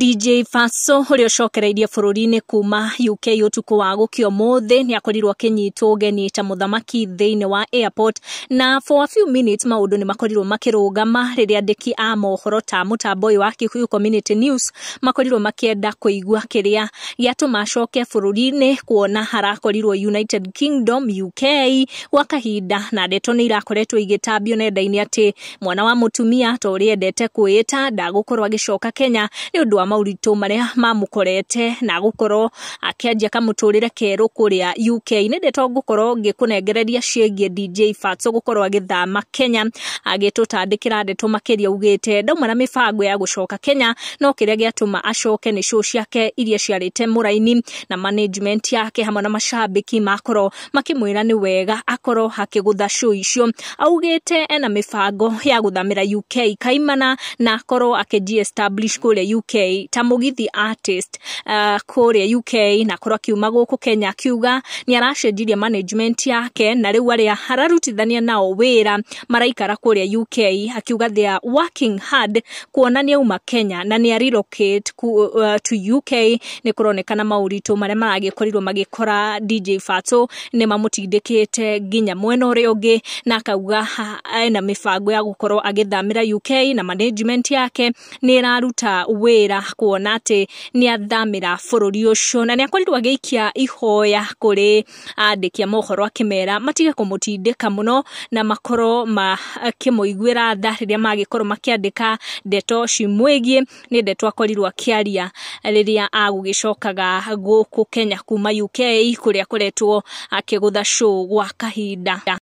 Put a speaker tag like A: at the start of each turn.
A: DJ Faso ũrĩa shokera idia inĩ kuma UK ũtukũ wa gũkio mũthĩ nĩ akorirwo kenyi itoge ni mũthamaki thĩinĩ wa airport na for a few minutes maũndũ nĩ makorirwo makiru ugama andĩki a amo horota mũtambo ũyũ wa Kikuyu Community News makorirwo makieda kũigua kĩrĩa gĩatũma acoke bũrũri-inĩ kuona arakorirwo United Kingdom UK gwa kahinda na ndeto nĩ irakoretwo igĩtambio nenda-inĩ atĩ mwana wa mutumia mũtumia ta kueta dago kwĩĩta wagi shoka Kenya ni ũndũ mauritu maria mamukorete na gukoro akianjia kamuturire kero kuria UK ni ndeto gukoro ngikunengereria ciegie DJ Fatso gukoro agithama Kenya agitutandikira ndeto makiria ugite ndauma na mibango ya gucoka Kenya no kiria giatuma acoke ni show ciake iria ciarite muraini na management yake hamwe na mashabiki makoro makimwira ni wega akoro akigutha show icio augite ena mibango ya guthamira UK kaimana na akorwo akijiestablish kuria UK tamugithi ta mugithi artist uh, kuria UK na korwa kiuma guku Kenya akiuga ni aracenjirie management yake na riu aria hararutithania nao wira maraikara kuria UK akiuga they are working hard kuonania uma Kenya na ni relocate ku, uh, to UK ni kuronekana mauritu maria maragikorirwo magikora DJ Fatso ni mamutindikite nginya mwena uria ungi na akauga ena mibango ya gukorwo agithamira UK na management yake ni raruta wira kuona atä nä athamä bururi ucio na nä akorirwo agä ikia ihoya kå rä andä kia mohoro akä mera matige kå må tindä ka må no na makorwo makä må iguä ra tha rä rä a magä korwo makä andä ka ndeto cimwä giä nä ndeto akorirwo aria rä rä a agå gä cokaga gå kå kenya kuma uk kå rä a akoretwo akä gå tha gwa kahinda